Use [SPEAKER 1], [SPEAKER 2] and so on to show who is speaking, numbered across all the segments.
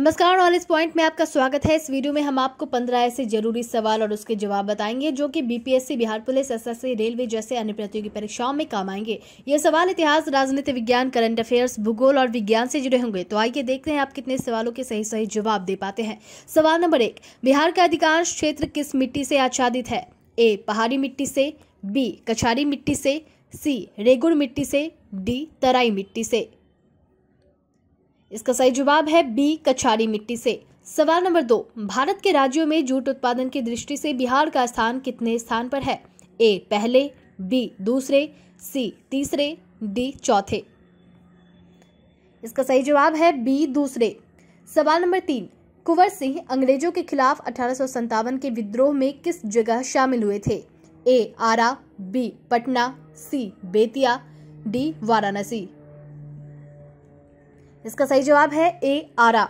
[SPEAKER 1] नमस्कार ऑल इस पॉइंट में आपका स्वागत है इस वीडियो में हम आपको पंद्रह ऐसे जरूरी सवाल और उसके जवाब बताएंगे जो कि BPSC Bihar police SSC railway जैसे अन्य प्रतियोगी परीक्षाओं में काम आएंगे ये सवाल इतिहास राजनीति विज्ञान करंट अफेयर्स भूगोल और विज्ञान से जुड़े होंगे तो आइए देखते हैं आप कितने सवालों के सही सही जवाब दे पाते हैं सवाल नंबर एक बिहार का अधिकांश क्षेत्र किस मिट्टी से आच्छादित है ए पहाड़ी मिट्टी से बी कछारी मिट्टी से सी रेगुड़ मिट्टी से डी तराई मिट्टी से इसका सही जवाब है बी कछारी मिट्टी से सवाल नंबर दो भारत के राज्यों में जूट उत्पादन की दृष्टि से बिहार का स्थान कितने स्थान पर है ए पहले बी दूसरे सी तीसरे डी चौथे इसका सही जवाब है बी दूसरे सवाल नंबर तीन कुंवर सिंह अंग्रेजों के खिलाफ अठारह के विद्रोह में किस जगह शामिल हुए थे A Ara B Patna C Bettiah D Varanasi इसका सही जवाब है ए आरा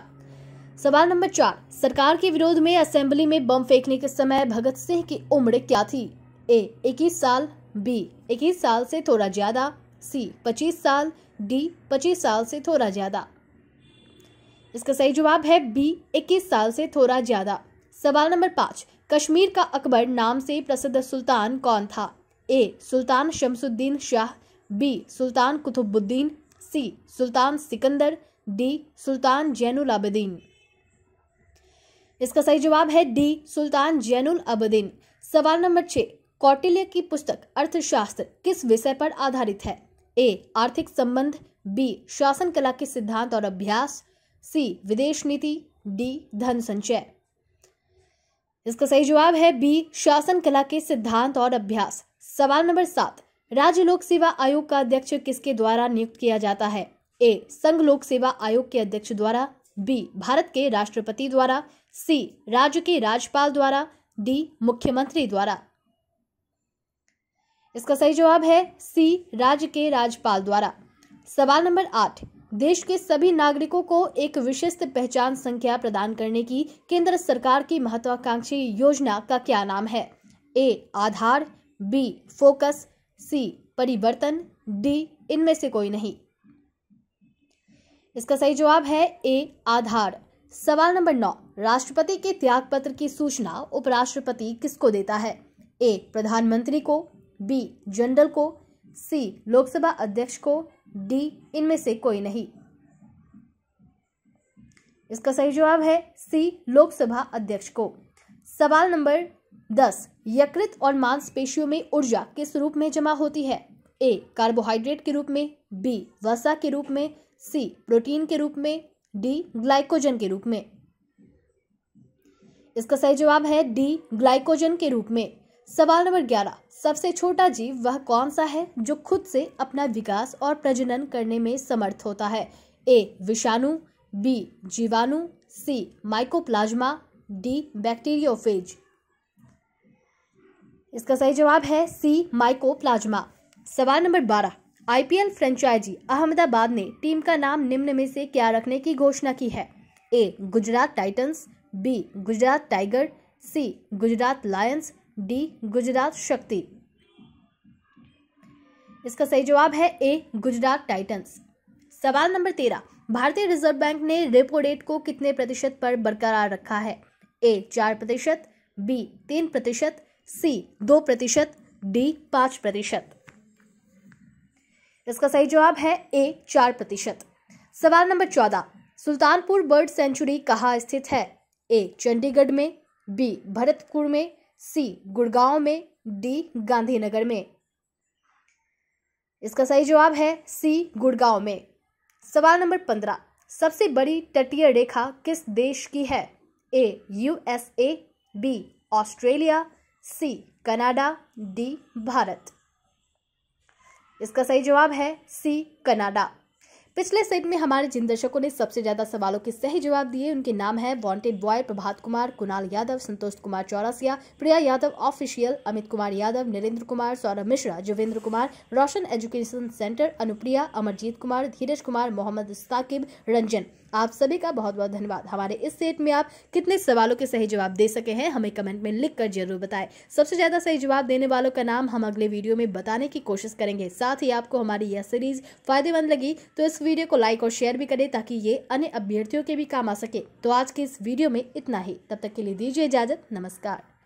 [SPEAKER 1] सवाल नंबर चार सरकार के विरोध में असेंबली में बम फेंकने के समय भगत सिंह की उम्र क्या थी ए इक्कीस साल बी इक्कीस साल से थोड़ा ज्यादा सी पच्चीस साल डी पच्चीस साल से थोड़ा ज्यादा इसका सही जवाब है बी इक्कीस साल से थोड़ा ज्यादा सवाल नंबर पाँच कश्मीर का अकबर नाम से प्रसिद्ध सुल्तान कौन था ए सुल्तान शमसुद्दीन शाह बी सुल्तान कुतुबुद्दीन सी सुल्तान सिकंदर डी सुल्तान जैनुल अबदीन इसका सही जवाब है डी सुल्तान जैनुल अबदीन सवाल नंबर छः कौटिल्य की पुस्तक अर्थशास्त्र किस विषय पर आधारित है ए आर्थिक संबंध बी शासन कला के सिद्धांत और अभ्यास सी विदेश नीति डी धन संचय इसका सही जवाब है बी शासन कला के सिद्धांत और अभ्यास सवाल नंबर सात राज्य लोक सेवा आयोग का अध्यक्ष किसके द्वारा नियुक्त किया जाता है ए संघ लोक सेवा आयोग के अध्यक्ष द्वारा बी भारत के राष्ट्रपति द्वारा सी राज्य के राज्यपाल द्वारा डी मुख्यमंत्री द्वारा इसका सही जवाब है सी राज्य के राज्यपाल द्वारा सवाल नंबर आठ देश के सभी नागरिकों को एक विशिष्ट पहचान संख्या प्रदान करने की केंद्र सरकार की महत्वाकांक्षी योजना का क्या नाम है ए आधार बी फोकस सी परिवर्तन डी इनमें से कोई नहीं इसका सही जवाब है ए आधार सवाल नंबर नौ राष्ट्रपति के त्याग पत्र की सूचना उपराष्ट्रपति किसको देता है ए प्रधानमंत्री को बी जनरल को सी लोकसभा अध्यक्ष को डी इनमें से कोई नहीं इसका सही जवाब है सी लोकसभा अध्यक्ष को सवाल नंबर दस यकृत और मांसपेशियों में ऊर्जा किस रूप में जमा होती है ए कार्बोहाइड्रेट के रूप में बी वसा के रूप में सी प्रोटीन के रूप में डी ग्लाइकोजन के रूप में इसका सही जवाब है डी ग्लाइकोजन के रूप में सवाल नंबर ग्यारह सबसे छोटा जीव वह कौन सा है जो खुद से अपना विकास और प्रजनन करने में समर्थ होता है ए विषाणु बी जीवाणु सी माइकोप्लाज्मा डी बैक्टीरियोफेज इसका सही जवाब है सी माइकोप्लाज्मा सवाल नंबर बारह आईपीएल फ्रेंचाइजी अहमदाबाद ने टीम का नाम निम्न में से क्या रखने की घोषणा की है A Gujarat Titans B Gujarat tiger C Gujarat Lions D Gujarat Shakti इसका सही जवाब है ए गुजरात टाइटंस सवाल नंबर तेरह भारतीय रिजर्व बैंक ने रेपो रेट को कितने प्रतिशत पर बरकरार रखा है ए चार प्रतिशत बी तीन प्रतिशत सी दो प्रतिशत डी पांच प्रतिशत इसका सही जवाब है ए चार प्रतिशत सवाल नंबर चौदह सुल्तानपुर बर्ड सेंचुरी कहाँ स्थित है ए चंडीगढ़ में बी भरतपुर में सी गुड़गांव में डी गांधीनगर में इसका सही जवाब है सी गुड़गांव में सवाल नंबर पंद्रह सबसे बड़ी तटीय रेखा किस देश की है A USA B Australia C Canada D Bharat इसका सही जवाब है सी कनाडा पिछले सेट में हमारे जिन दर्शकों ने सबसे ज्यादा सवालों के सही जवाब दिए उनके नाम है wanted boy Prabhat Kumar Kunal Yadav Santosh Kumar Chaurasia Priya Yadav official Amit Kumar Yadav Narendra Kumar Saurabh Mishra Juvendra Kumar Roshan education centre Anupriya Amarjeet Kumar Dheeraj Kumar Mohammad Saqib Ranjan आप सभी का बहुत बहुत धन्यवाद हमारे इस सेट में आप कितने सवालों के सही जवाब दे सके हैं हमें कमेंट में लिख कर जरूर बताएं सबसे ज़्यादा सही जवाब देने वालों का नाम हम अगले वीडियो में बताने की कोशिश करेंगे साथ ही आपको हमारी यह सीरीज फायदेमंद लगी तो इस वीडियो को लाइक और शेयर भी करें ताकि ये अन्य अभ्यर्थियों के भी काम आ सके तो आज के इस वीडियो में इतना ही तब तक के लिए दीजिए इजाजत नमस्कार